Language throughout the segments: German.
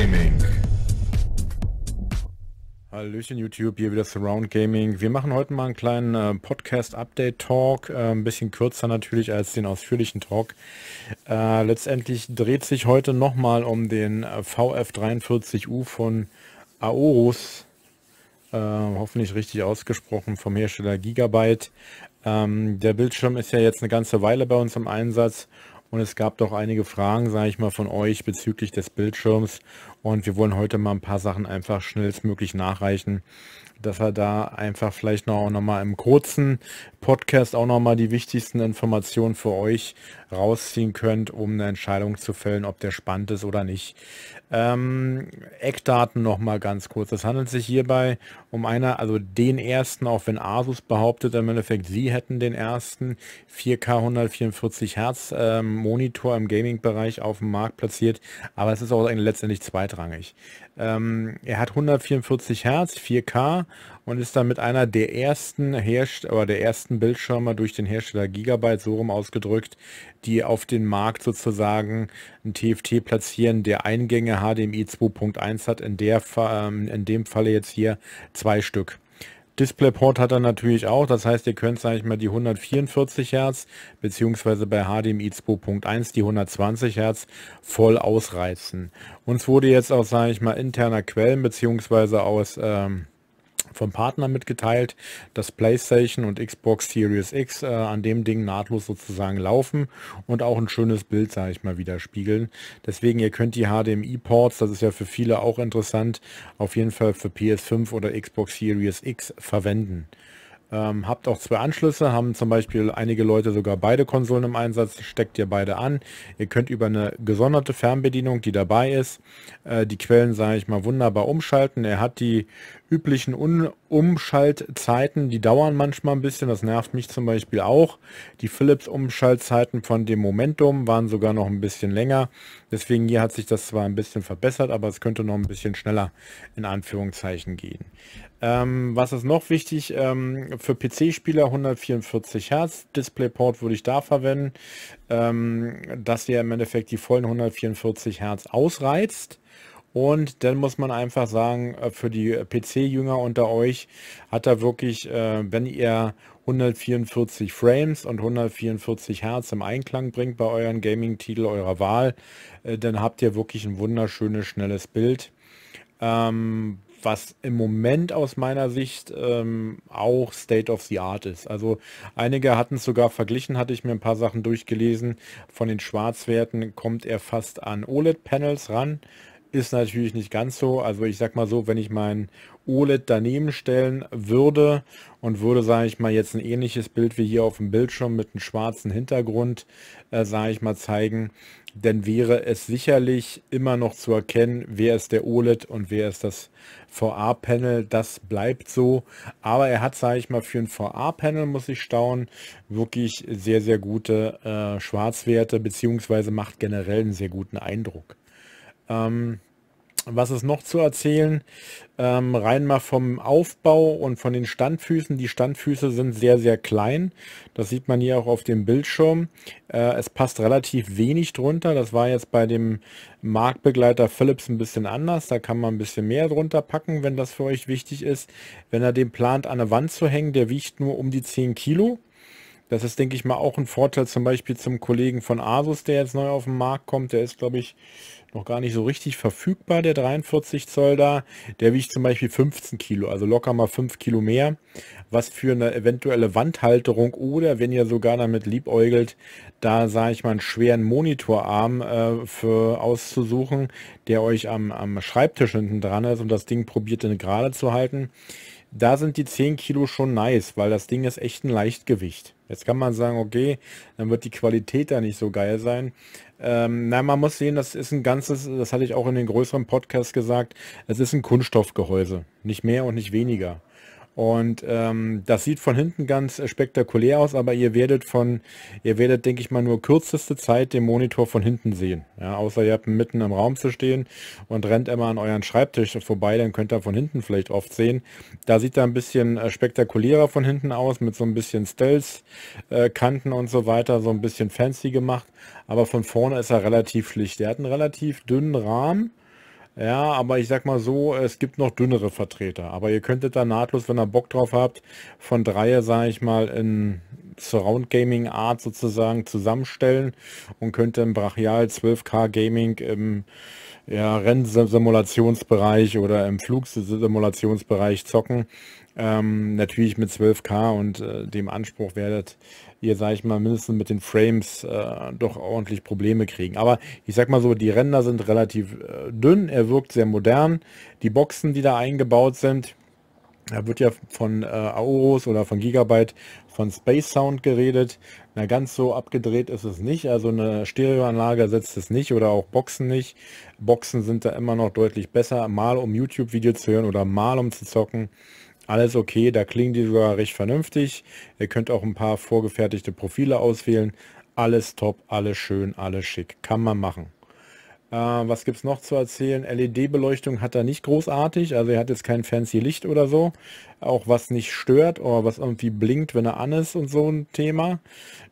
Gaming. Hallöchen YouTube, hier wieder Surround Gaming. Wir machen heute mal einen kleinen äh, Podcast-Update-Talk, äh, ein bisschen kürzer natürlich als den ausführlichen Talk. Äh, letztendlich dreht sich heute nochmal um den äh, VF43U von Aorus, äh, hoffentlich richtig ausgesprochen, vom Hersteller Gigabyte. Ähm, der Bildschirm ist ja jetzt eine ganze Weile bei uns im Einsatz und es gab doch einige Fragen, sage ich mal, von euch bezüglich des Bildschirms und wir wollen heute mal ein paar Sachen einfach schnellstmöglich nachreichen, dass er da einfach vielleicht noch, noch mal im kurzen Podcast auch noch mal die wichtigsten Informationen für euch rausziehen könnt, um eine Entscheidung zu fällen, ob der spannend ist oder nicht. Ähm, Eckdaten noch mal ganz kurz. Es handelt sich hierbei um einer, also den ersten, auch wenn Asus behauptet im Endeffekt, sie hätten den ersten 4K 144 Hertz ähm, Monitor im Gaming-Bereich auf dem Markt platziert, aber es ist auch letztendlich zweitrangig. Ähm, er hat 144 Hertz, 4K und ist damit einer der ersten Herst oder der ersten Bildschirme durch den Hersteller Gigabyte so rum ausgedrückt, die auf den Markt sozusagen ein TFT platzieren, der Eingänge HDMI 2.1 hat, in, der, ähm, in dem Falle jetzt hier zwei Stück. DisplayPort hat er natürlich auch, das heißt, ihr könnt, sage ich mal, die 144 Hertz beziehungsweise bei HDMI 2.1 die 120 Hertz voll ausreizen. Uns wurde jetzt aus, sage ich mal, interner Quellen beziehungsweise aus ähm, vom Partner mitgeteilt, dass PlayStation und Xbox Series X äh, an dem Ding nahtlos sozusagen laufen und auch ein schönes Bild, sage ich mal, widerspiegeln. Deswegen, ihr könnt die HDMI-Ports, das ist ja für viele auch interessant, auf jeden Fall für PS5 oder Xbox Series X verwenden. Ähm, habt auch zwei Anschlüsse, haben zum Beispiel einige Leute sogar beide Konsolen im Einsatz, steckt ihr beide an. Ihr könnt über eine gesonderte Fernbedienung, die dabei ist, äh, die Quellen, sage ich mal, wunderbar umschalten. Er hat die üblichen Un Umschaltzeiten, die dauern manchmal ein bisschen, das nervt mich zum Beispiel auch. Die Philips Umschaltzeiten von dem Momentum waren sogar noch ein bisschen länger. Deswegen hier hat sich das zwar ein bisschen verbessert, aber es könnte noch ein bisschen schneller in Anführungszeichen gehen. Ähm, was ist noch wichtig? Ähm, für PC-Spieler 144 Hertz. DisplayPort würde ich da verwenden, ähm, dass ihr im Endeffekt die vollen 144 Hertz ausreizt. Und dann muss man einfach sagen, äh, für die PC-Jünger unter euch hat er wirklich, äh, wenn ihr 144 Frames und 144 Hertz im Einklang bringt bei euren Gaming-Titel eurer Wahl, äh, dann habt ihr wirklich ein wunderschönes, schnelles Bild. Ähm, was im Moment aus meiner Sicht ähm, auch State of the Art ist. Also einige hatten es sogar verglichen, hatte ich mir ein paar Sachen durchgelesen. Von den Schwarzwerten kommt er fast an OLED-Panels ran. Ist natürlich nicht ganz so. Also ich sag mal so, wenn ich mein OLED daneben stellen würde und würde, sage ich mal, jetzt ein ähnliches Bild wie hier auf dem Bildschirm mit einem schwarzen Hintergrund, äh, sage ich mal, zeigen, dann wäre es sicherlich immer noch zu erkennen, wer ist der OLED und wer ist das VA-Panel. Das bleibt so. Aber er hat, sage ich mal, für ein VA-Panel, muss ich staunen, wirklich sehr, sehr gute äh, Schwarzwerte, beziehungsweise macht generell einen sehr guten Eindruck. Ähm, was ist noch zu erzählen? Ähm, rein mal vom Aufbau und von den Standfüßen. Die Standfüße sind sehr, sehr klein. Das sieht man hier auch auf dem Bildschirm. Äh, es passt relativ wenig drunter. Das war jetzt bei dem Marktbegleiter Philips ein bisschen anders. Da kann man ein bisschen mehr drunter packen, wenn das für euch wichtig ist. Wenn er den plant, an der Wand zu hängen, der wiegt nur um die 10 Kilo. Das ist, denke ich mal, auch ein Vorteil zum Beispiel zum Kollegen von Asus, der jetzt neu auf den Markt kommt. Der ist, glaube ich, noch gar nicht so richtig verfügbar, der 43 Zoll da. Der wiegt zum Beispiel 15 Kilo, also locker mal 5 Kilo mehr. Was für eine eventuelle Wandhalterung oder wenn ihr sogar damit liebäugelt, da sage ich mal einen schweren Monitorarm äh, für auszusuchen, der euch am, am Schreibtisch hinten dran ist und das Ding probiert dann gerade zu halten da sind die 10 Kilo schon nice, weil das Ding ist echt ein Leichtgewicht. Jetzt kann man sagen, okay, dann wird die Qualität da nicht so geil sein. Ähm, na, man muss sehen, das ist ein ganzes, das hatte ich auch in den größeren Podcasts gesagt, es ist ein Kunststoffgehäuse. Nicht mehr und nicht weniger. Und ähm, das sieht von hinten ganz spektakulär aus, aber ihr werdet von, ihr werdet, denke ich mal, nur kürzeste Zeit den Monitor von hinten sehen. Ja, außer ihr habt mitten im Raum zu stehen und rennt immer an euren Schreibtisch vorbei, dann könnt ihr von hinten vielleicht oft sehen. Da sieht er ein bisschen äh, spektakulärer von hinten aus, mit so ein bisschen Stealth-Kanten äh, und so weiter, so ein bisschen fancy gemacht. Aber von vorne ist er relativ schlicht. Er hat einen relativ dünnen Rahmen ja, aber ich sag mal so, es gibt noch dünnere Vertreter. Aber ihr könntet da nahtlos, wenn ihr Bock drauf habt, von Dreier, sage ich mal, in Surround Gaming Art sozusagen zusammenstellen und könnt im Brachial 12K Gaming im ja, Rennsimulationsbereich oder im Flugsimulationsbereich zocken. Ähm, natürlich mit 12K und äh, dem Anspruch werdet, ihr, sage ich mal, mindestens mit den Frames äh, doch ordentlich Probleme kriegen. Aber ich sag mal so, die Ränder sind relativ äh, dünn, er wirkt sehr modern. Die Boxen, die da eingebaut sind, da wird ja von äh, Auros oder von Gigabyte von Space Sound geredet. Na, ganz so abgedreht ist es nicht. Also eine Stereoanlage setzt es nicht oder auch Boxen nicht. Boxen sind da immer noch deutlich besser, mal um YouTube-Videos zu hören oder mal um zu zocken. Alles okay, da klingen die sogar recht vernünftig. Ihr könnt auch ein paar vorgefertigte Profile auswählen. Alles top, alles schön, alles schick. Kann man machen. Äh, was gibt's noch zu erzählen? LED-Beleuchtung hat er nicht großartig, also er hat jetzt kein fancy Licht oder so. Auch was nicht stört oder was irgendwie blinkt, wenn er an ist und so ein Thema.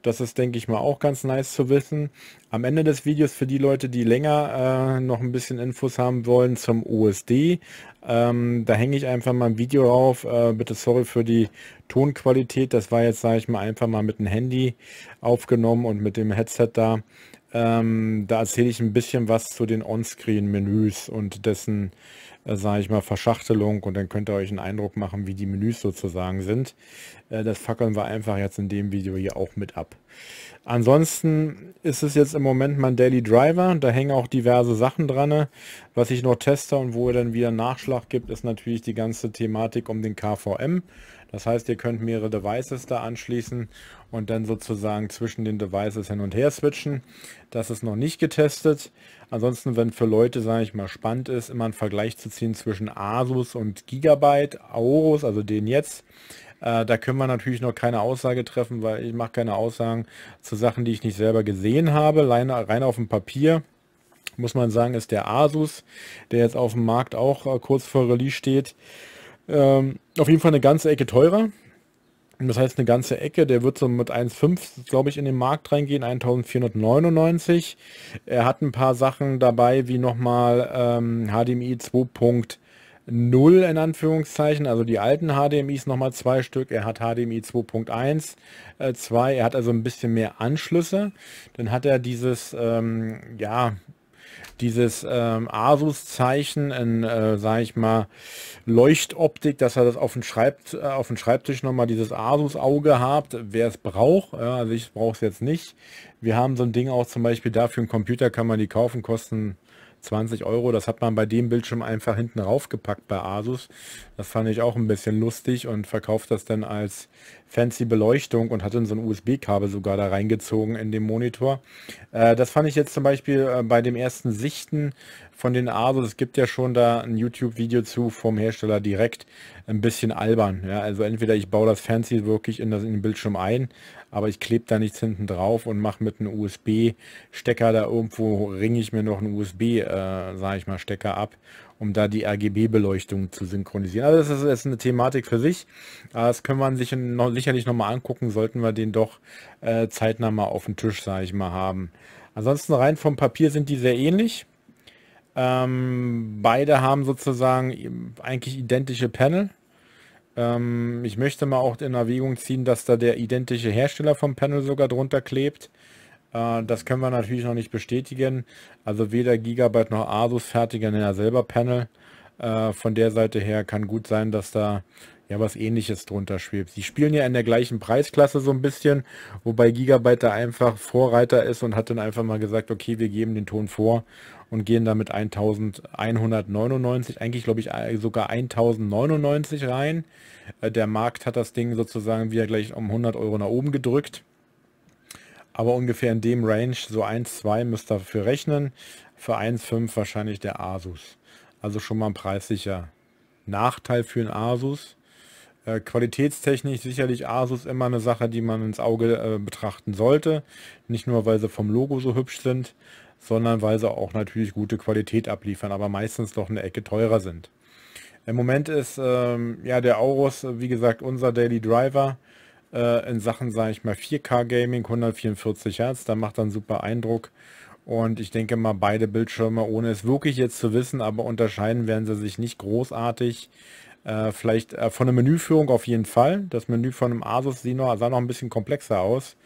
Das ist, denke ich mal, auch ganz nice zu wissen. Am Ende des Videos für die Leute, die länger äh, noch ein bisschen Infos haben wollen zum OSD, ähm, da hänge ich einfach mal ein Video auf. Äh, bitte sorry für die Tonqualität. Das war jetzt, sage ich mal, einfach mal mit dem Handy aufgenommen und mit dem Headset da. Ähm, da erzähle ich ein bisschen was zu den onscreen menüs und dessen, äh, sage ich mal, Verschachtelung und dann könnt ihr euch einen Eindruck machen, wie die Menüs sozusagen sind. Äh, das fackeln wir einfach jetzt in dem Video hier auch mit ab. Ansonsten ist es jetzt im Moment mein Daily Driver, da hängen auch diverse Sachen dran. Was ich noch teste und wo er dann wieder Nachschlag gibt, ist natürlich die ganze Thematik um den KVM das heißt, ihr könnt mehrere Devices da anschließen und dann sozusagen zwischen den Devices hin und her switchen. Das ist noch nicht getestet. Ansonsten, wenn für Leute, sage ich mal, spannend ist, immer einen Vergleich zu ziehen zwischen Asus und Gigabyte, Aorus, also den jetzt, äh, da können wir natürlich noch keine Aussage treffen, weil ich mache keine Aussagen zu Sachen, die ich nicht selber gesehen habe, rein, rein auf dem Papier muss man sagen, ist der Asus, der jetzt auf dem Markt auch äh, kurz vor Release steht. Ähm, auf jeden Fall eine ganze Ecke teurer. Das heißt, eine ganze Ecke, der wird so mit 1,5, glaube ich, in den Markt reingehen, 1499. Er hat ein paar Sachen dabei, wie nochmal ähm, HDMI 2.0 in Anführungszeichen, also die alten HDMIs nochmal zwei Stück. Er hat HDMI 2.1, äh, 2, er hat also ein bisschen mehr Anschlüsse. Dann hat er dieses, ähm, ja, dieses ähm, Asus-Zeichen in, äh, sage ich mal, Leuchtoptik, dass er das auf dem, Schreibt, äh, auf dem Schreibtisch nochmal dieses Asus-Auge habt, wer es braucht. Ja, also ich brauche es jetzt nicht. Wir haben so ein Ding auch zum Beispiel dafür, einen Computer kann man die kaufen, kosten 20 Euro, das hat man bei dem Bildschirm einfach hinten raufgepackt bei Asus. Das fand ich auch ein bisschen lustig und verkauft das dann als fancy Beleuchtung und hat dann so ein USB-Kabel sogar da reingezogen in den Monitor. Äh, das fand ich jetzt zum Beispiel äh, bei dem ersten Sichten von den Asus. Es gibt ja schon da ein YouTube-Video zu vom Hersteller direkt. Ein bisschen albern. Ja? Also entweder ich baue das Fancy wirklich in, das, in den Bildschirm ein, aber ich klebe da nichts hinten drauf und mache mit einem USB-Stecker da irgendwo, ringe ich mir noch einen USB, äh, sage ich mal, Stecker ab, um da die RGB-Beleuchtung zu synchronisieren. Also das ist, das ist, eine Thematik für sich. Das können wir sich noch, sicherlich nochmal angucken, sollten wir den doch äh, zeitnah mal auf dem Tisch, sage ich mal, haben. Ansonsten rein vom Papier sind die sehr ähnlich. Ähm, beide haben sozusagen eigentlich identische Panel. Ähm, ich möchte mal auch in Erwägung ziehen, dass da der identische Hersteller vom Panel sogar drunter klebt. Äh, das können wir natürlich noch nicht bestätigen. Also weder Gigabyte noch Asus fertigen ja selber Panel. Äh, von der Seite her kann gut sein, dass da ja was ähnliches drunter schwebt. Sie spielen ja in der gleichen Preisklasse so ein bisschen, wobei Gigabyte da einfach Vorreiter ist und hat dann einfach mal gesagt, okay, wir geben den Ton vor und gehen damit 1199, eigentlich glaube ich äh, sogar 1099 rein. Äh, der Markt hat das Ding sozusagen wieder gleich um 100 Euro nach oben gedrückt. Aber ungefähr in dem Range, so 1,2 müsst ihr dafür rechnen. Für 1,5 wahrscheinlich der Asus. Also schon mal ein preissicher Nachteil für den Asus. Äh, qualitätstechnisch sicherlich Asus immer eine Sache, die man ins Auge äh, betrachten sollte. Nicht nur, weil sie vom Logo so hübsch sind, sondern weil sie auch natürlich gute Qualität abliefern, aber meistens doch eine Ecke teurer sind. Im Moment ist ähm, ja der Aorus, wie gesagt, unser Daily Driver äh, in Sachen, sage ich mal, 4K Gaming, 144 Hertz, da macht dann super Eindruck. Und ich denke mal, beide Bildschirme, ohne es wirklich jetzt zu wissen, aber unterscheiden werden sie sich nicht großartig. Äh, vielleicht äh, von der Menüführung auf jeden Fall. Das Menü von einem Asus sah noch ein bisschen komplexer aus.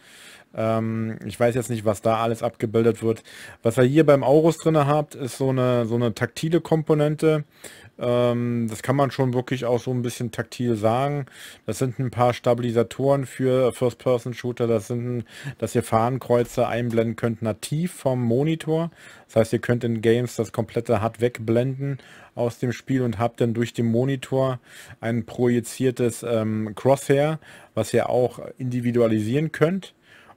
Ähm, ich weiß jetzt nicht, was da alles abgebildet wird. Was ihr hier beim Aurus drin habt, ist so eine, so eine taktile Komponente. Ähm, das kann man schon wirklich auch so ein bisschen taktil sagen. Das sind ein paar Stabilisatoren für First-Person-Shooter. Das sind, dass ihr Fahnenkreuze einblenden könnt nativ vom Monitor. Das heißt, ihr könnt in Games das komplette HUD wegblenden aus dem Spiel und habt dann durch den Monitor ein projiziertes ähm, Crosshair, was ihr auch individualisieren könnt.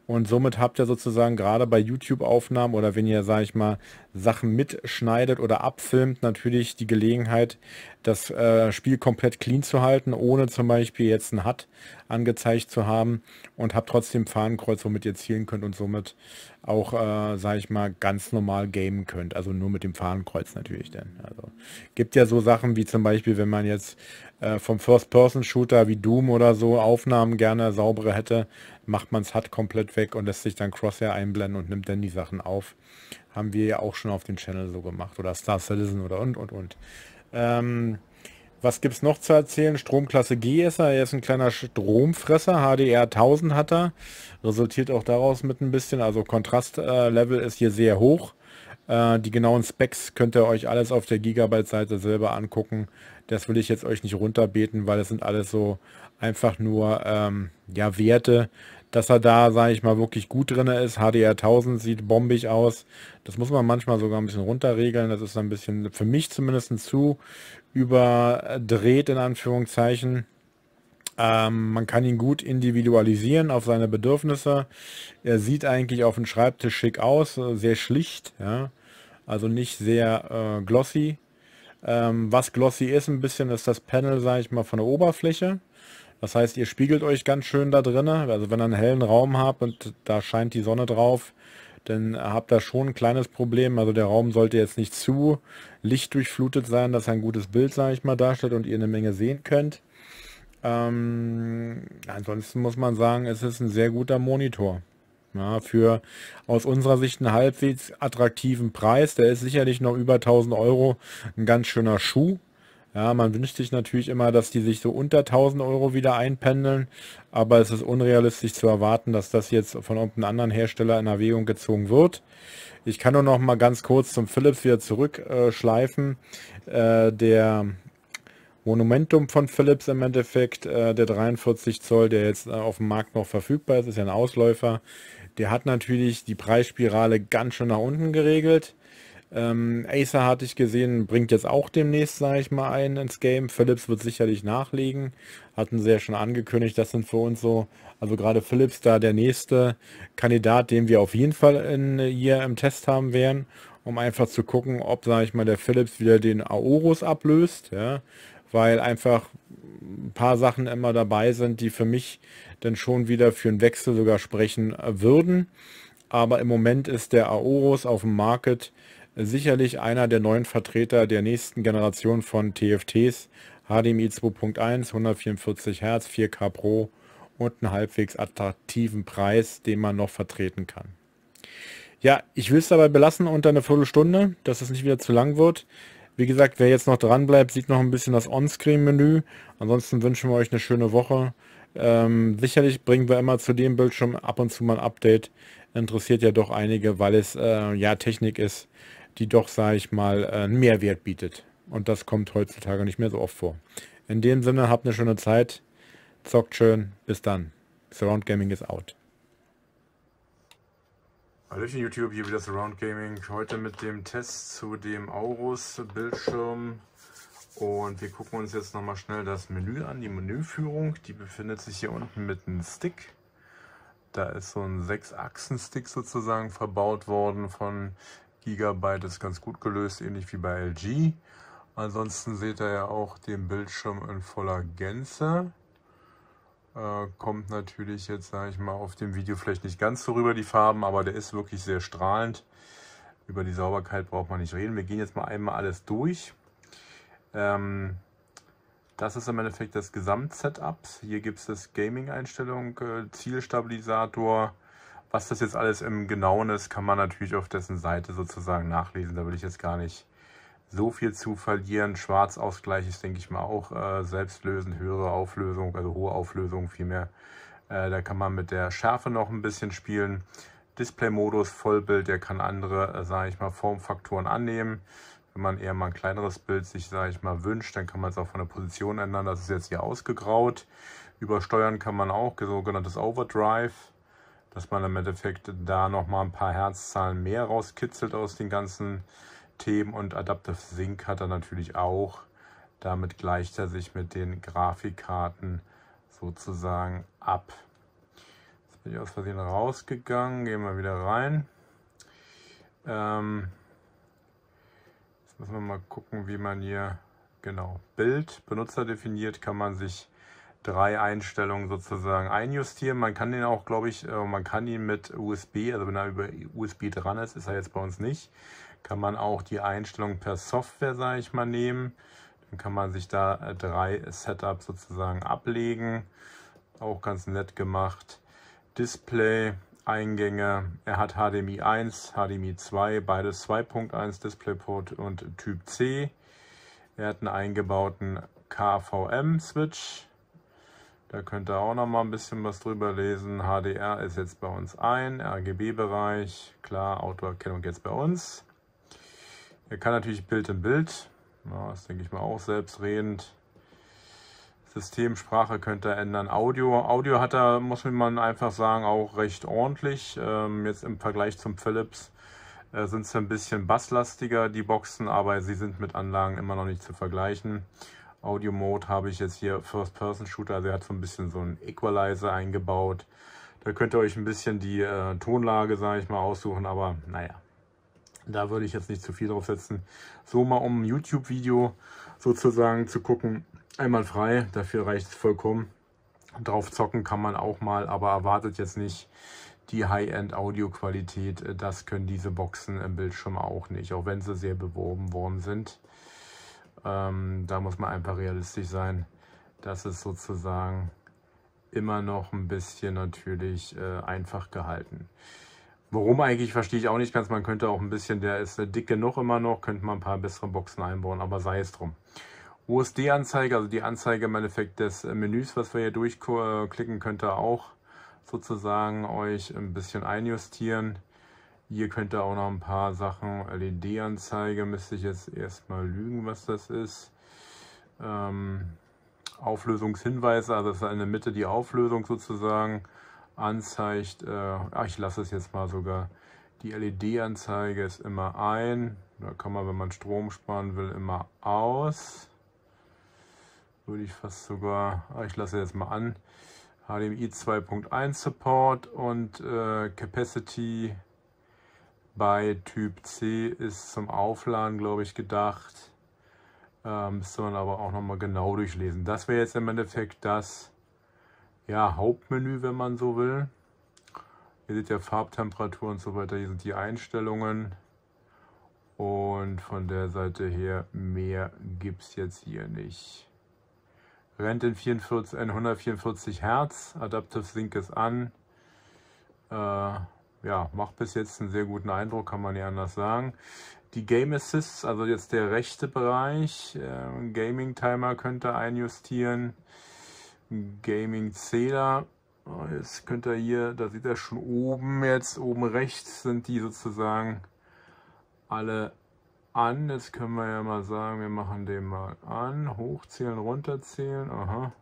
Und somit habt ihr sozusagen gerade bei YouTube-Aufnahmen oder wenn ihr, sag ich mal, Sachen mitschneidet oder abfilmt, natürlich die Gelegenheit, das äh, Spiel komplett clean zu halten, ohne zum Beispiel jetzt ein HUD angezeigt zu haben und habt trotzdem Fahnenkreuz, womit ihr zielen könnt und somit auch, äh, sage ich mal, ganz normal gamen könnt. Also nur mit dem Fahnenkreuz natürlich denn. Also gibt ja so Sachen wie zum Beispiel, wenn man jetzt äh, vom First-Person-Shooter wie Doom oder so Aufnahmen gerne saubere hätte, macht man es HUD komplett weg und lässt sich dann Crosshair einblenden und nimmt dann die Sachen auf haben wir ja auch schon auf dem Channel so gemacht. Oder Star Citizen oder und, und, und. Ähm, was es noch zu erzählen? Stromklasse G ist er. Er ist ein kleiner Stromfresser. HDR 1000 hat er. Resultiert auch daraus mit ein bisschen. Also Kontrastlevel äh, ist hier sehr hoch. Äh, die genauen Specs könnt ihr euch alles auf der Gigabyte-Seite selber angucken. Das will ich jetzt euch nicht runterbeten, weil es sind alles so einfach nur ähm, ja, Werte, dass er da, sage ich mal, wirklich gut drin ist. HDR 1000 sieht bombig aus. Das muss man manchmal sogar ein bisschen runterregeln. Das ist ein bisschen, für mich zumindest, zu überdreht, in Anführungszeichen. Ähm, man kann ihn gut individualisieren auf seine Bedürfnisse. Er sieht eigentlich auf dem Schreibtisch schick aus, sehr schlicht, ja? also nicht sehr äh, glossy. Ähm, was glossy ist ein bisschen, ist das Panel, sage ich mal, von der Oberfläche. Das heißt, ihr spiegelt euch ganz schön da drinnen. Also wenn ihr einen hellen Raum habt und da scheint die Sonne drauf, dann habt ihr schon ein kleines Problem. Also der Raum sollte jetzt nicht zu lichtdurchflutet sein, dass ein gutes Bild, sage ich mal, darstellt und ihr eine Menge sehen könnt. Ähm, ansonsten muss man sagen, es ist ein sehr guter Monitor. Ja, für aus unserer Sicht einen halbwegs attraktiven Preis, der ist sicherlich noch über 1000 Euro, ein ganz schöner Schuh, ja, man wünscht sich natürlich immer, dass die sich so unter 1000 Euro wieder einpendeln, aber es ist unrealistisch zu erwarten, dass das jetzt von irgendeinem anderen Hersteller in Erwägung gezogen wird. Ich kann nur noch mal ganz kurz zum Philips wieder zurückschleifen. Äh, der Monumentum von Philips im Endeffekt, äh, der 43 Zoll, der jetzt äh, auf dem Markt noch verfügbar ist, ist ja ein Ausläufer. Der hat natürlich die Preisspirale ganz schön nach unten geregelt. Ähm, Acer hatte ich gesehen, bringt jetzt auch demnächst, sage ich mal, ein ins Game. Philips wird sicherlich nachlegen. Hatten sie ja schon angekündigt, das sind für uns so, also gerade Philips da der nächste Kandidat, den wir auf jeden Fall in, hier im Test haben werden, um einfach zu gucken, ob, sage ich mal, der Philips wieder den Aorus ablöst, ja? weil einfach ein paar Sachen immer dabei sind, die für mich dann schon wieder für einen Wechsel sogar sprechen äh, würden. Aber im Moment ist der Aorus auf dem Market sicherlich einer der neuen Vertreter der nächsten Generation von TFTs, HDMI 2.1, 144 Hz, 4K Pro und einen halbwegs attraktiven Preis, den man noch vertreten kann. Ja, ich will es dabei belassen unter einer Viertelstunde, dass es nicht wieder zu lang wird. Wie gesagt, wer jetzt noch dran bleibt, sieht noch ein bisschen das On-Screen-Menü. Ansonsten wünschen wir euch eine schöne Woche. Ähm, sicherlich bringen wir immer zu dem Bildschirm ab und zu mal ein Update. Interessiert ja doch einige, weil es äh, ja Technik ist die doch, sage ich mal, äh, einen Mehrwert bietet. Und das kommt heutzutage nicht mehr so oft vor. In dem Sinne, habt eine schöne Zeit, zockt schön, bis dann. Surround Gaming ist out. Hallöchen YouTube, hier wieder Surround Gaming. Heute mit dem Test zu dem aurus Bildschirm. Und wir gucken uns jetzt nochmal schnell das Menü an, die Menüführung. Die befindet sich hier unten mit einem Stick. Da ist so ein Sechs-Achsen-Stick sozusagen verbaut worden von Gigabyte ist ganz gut gelöst, ähnlich wie bei LG. Ansonsten seht ihr ja auch den Bildschirm in voller Gänze. Äh, kommt natürlich jetzt, sage ich mal, auf dem Video vielleicht nicht ganz so rüber die Farben, aber der ist wirklich sehr strahlend. Über die Sauberkeit braucht man nicht reden. Wir gehen jetzt mal einmal alles durch. Ähm, das ist im Endeffekt das Gesamt-Setup. Hier gibt es das Gaming-Einstellung, äh, Zielstabilisator, was das jetzt alles im Genauen ist, kann man natürlich auf dessen Seite sozusagen nachlesen. Da will ich jetzt gar nicht so viel zu verlieren. Schwarzausgleich ist, denke ich mal, auch äh, selbstlösend, höhere Auflösung, also hohe Auflösung vielmehr. Äh, da kann man mit der Schärfe noch ein bisschen spielen. Display-Modus, Vollbild, der kann andere, äh, sage ich mal, Formfaktoren annehmen. Wenn man eher mal ein kleineres Bild sich, sage ich mal, wünscht, dann kann man es auch von der Position ändern. Das ist jetzt hier ausgegraut. Übersteuern kann man auch, sogenanntes Overdrive dass man im Endeffekt da nochmal ein paar Herzzahlen mehr rauskitzelt aus den ganzen Themen und Adaptive Sync hat er natürlich auch. Damit gleicht er sich mit den Grafikkarten sozusagen ab. Jetzt bin ich aus Versehen rausgegangen, gehen wir wieder rein. Ähm, jetzt müssen wir mal gucken, wie man hier, genau, Bild, Benutzer definiert, kann man sich drei Einstellungen sozusagen einjustieren. Man kann den auch, glaube ich, äh, man kann ihn mit USB, also wenn er über USB dran ist, ist er jetzt bei uns nicht, kann man auch die Einstellung per Software, sage ich mal, nehmen. Dann kann man sich da äh, drei Setups sozusagen ablegen. Auch ganz nett gemacht. Display, Eingänge. Er hat HDMI 1, HDMI 2, beides 2.1 DisplayPort und Typ C. Er hat einen eingebauten KVM-Switch da könnt ihr auch noch mal ein bisschen was drüber lesen. HDR ist jetzt bei uns ein, RGB-Bereich, klar, Autoerkennung jetzt bei uns. Ihr kann natürlich Bild in Bild, ja, das denke ich mal auch selbstredend. Systemsprache könnt ihr ändern. Audio, Audio hat er, muss man einfach sagen, auch recht ordentlich. Ähm, jetzt im Vergleich zum Philips äh, sind es ein bisschen basslastiger, die Boxen, aber sie sind mit Anlagen immer noch nicht zu vergleichen. Audio Mode habe ich jetzt hier First Person Shooter, Der hat so ein bisschen so einen Equalizer eingebaut. Da könnt ihr euch ein bisschen die äh, Tonlage, sage ich mal, aussuchen, aber naja, da würde ich jetzt nicht zu viel drauf setzen. So mal um ein YouTube-Video sozusagen zu gucken, einmal frei, dafür reicht es vollkommen. Drauf zocken kann man auch mal, aber erwartet jetzt nicht die High-End-Audio-Qualität. Das können diese Boxen im Bildschirm auch nicht, auch wenn sie sehr beworben worden sind. Ähm, da muss man einfach realistisch sein, dass es sozusagen immer noch ein bisschen natürlich äh, einfach gehalten. Warum eigentlich, verstehe ich auch nicht ganz. Man könnte auch ein bisschen, der ist dick genug immer noch, könnte man ein paar bessere Boxen einbauen, aber sei es drum. USD-Anzeige, also die Anzeige im Endeffekt des äh, Menüs, was wir hier durchklicken, könnt ihr auch sozusagen euch ein bisschen einjustieren. Hier könnt ihr auch noch ein paar Sachen, LED-Anzeige, müsste ich jetzt erstmal lügen, was das ist. Ähm, Auflösungshinweise, also dass in der Mitte die Auflösung sozusagen anzeigt. Äh, ach, ich lasse es jetzt mal sogar. Die LED-Anzeige ist immer ein. Da kann man, wenn man Strom sparen will, immer aus. Würde ich fast sogar, ach, ich lasse jetzt mal an. HDMI 2.1 Support und äh, Capacity bei Typ C ist zum Aufladen, glaube ich, gedacht. Ähm, müsste man aber auch nochmal genau durchlesen. Das wäre jetzt im Endeffekt das ja, Hauptmenü, wenn man so will. Ihr seht ja Farbtemperatur und so weiter. Hier sind die Einstellungen. Und von der Seite her, mehr gibt es jetzt hier nicht. Rennt in, 44, in 144 Hertz. Adaptive Sync ist an. Äh, ja, macht bis jetzt einen sehr guten Eindruck, kann man nicht anders sagen. Die Game Assists, also jetzt der rechte Bereich, äh, Gaming Timer könnte einjustieren, Gaming Zähler, oh, jetzt könnt ihr hier, da sieht er schon oben jetzt, oben rechts sind die sozusagen alle an. Jetzt können wir ja mal sagen, wir machen den mal an, hochzählen, runterzählen, aha.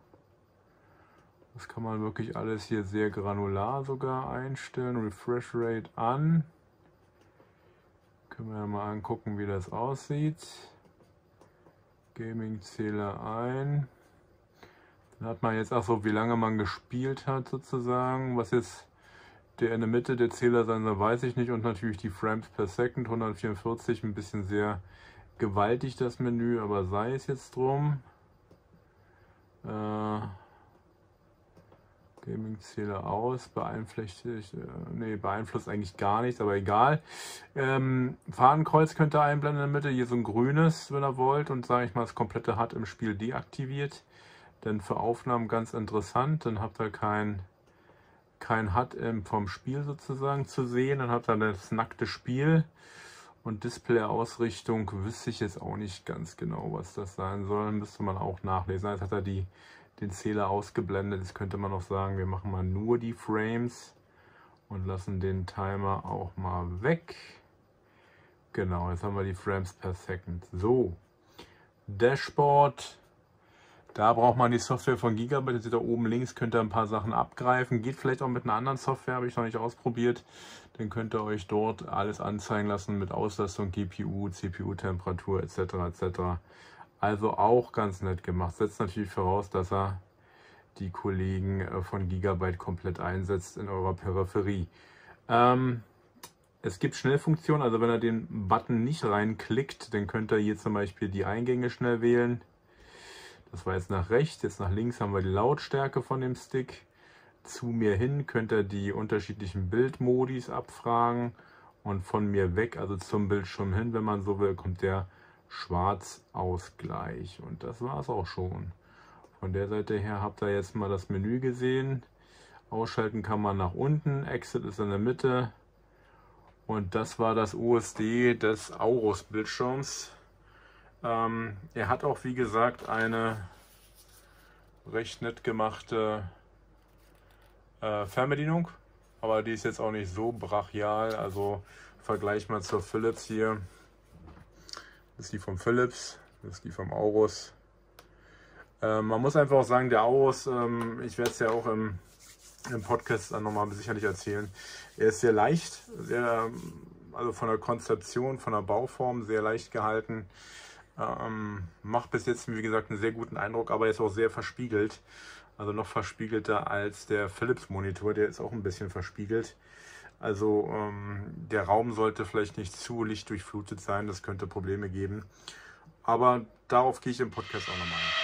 Das kann man wirklich alles hier sehr granular sogar einstellen. Refresh Rate an. Können wir ja mal angucken, wie das aussieht. Gaming-Zähler ein. Dann hat man jetzt auch so, wie lange man gespielt hat sozusagen. Was jetzt der in der Mitte der Zähler sein soll, weiß ich nicht. Und natürlich die Frames per Second, 144, ein bisschen sehr gewaltig das Menü, aber sei es jetzt drum. Äh, Gaming-Szene aus, beeinflusst, äh, nee, beeinflusst eigentlich gar nichts, aber egal. Ähm, Fahnenkreuz könnt ihr einblenden in der Mitte, hier so ein grünes, wenn ihr wollt, und sage ich mal, das komplette HUD im Spiel deaktiviert. Denn für Aufnahmen ganz interessant, dann habt ihr kein, kein HUD vom Spiel sozusagen zu sehen, dann habt ihr das nackte Spiel. Und Display-Ausrichtung wüsste ich jetzt auch nicht ganz genau, was das sein soll. Müsste man auch nachlesen. Jetzt hat er die den Zähler ausgeblendet. Jetzt könnte man auch sagen, wir machen mal nur die Frames und lassen den Timer auch mal weg. Genau, jetzt haben wir die Frames per Second. So, Dashboard. Da braucht man die Software von Gigabyte. Jetzt da oben links könnt ihr ein paar Sachen abgreifen. Geht vielleicht auch mit einer anderen Software, habe ich noch nicht ausprobiert. Dann könnt ihr euch dort alles anzeigen lassen mit Auslastung, GPU, CPU-Temperatur etc. etc. Also auch ganz nett gemacht. Setzt natürlich voraus, dass er die Kollegen äh, von Gigabyte komplett einsetzt in eurer Peripherie. Ähm, es gibt Schnellfunktionen, also wenn er den Button nicht reinklickt, dann könnt ihr hier zum Beispiel die Eingänge schnell wählen. Das war jetzt nach rechts, jetzt nach links haben wir die Lautstärke von dem Stick. Zu mir hin könnt ihr die unterschiedlichen Bildmodis abfragen und von mir weg, also zum Bildschirm hin, wenn man so will, kommt der Schwarzausgleich. Und das war es auch schon. Von der Seite her habt ihr jetzt mal das Menü gesehen. Ausschalten kann man nach unten, Exit ist in der Mitte. Und das war das USD des Aurus-Bildschirms. Ähm, er hat auch, wie gesagt, eine recht nett gemachte äh, Fernbedienung. Aber die ist jetzt auch nicht so brachial. Also Vergleich mal zur Philips hier. Das ist die vom Philips, das ist die vom Aurus. Ähm, man muss einfach auch sagen, der Aurus, ähm, ich werde es ja auch im, im Podcast dann nochmal sicherlich erzählen, er ist sehr leicht, sehr, ähm, also von der Konzeption, von der Bauform sehr leicht gehalten. Ähm, macht bis jetzt, wie gesagt, einen sehr guten Eindruck, aber ist auch sehr verspiegelt. Also noch verspiegelter als der Philips Monitor, der ist auch ein bisschen verspiegelt. Also ähm, der Raum sollte vielleicht nicht zu lichtdurchflutet sein, das könnte Probleme geben. Aber darauf gehe ich im Podcast auch nochmal ein.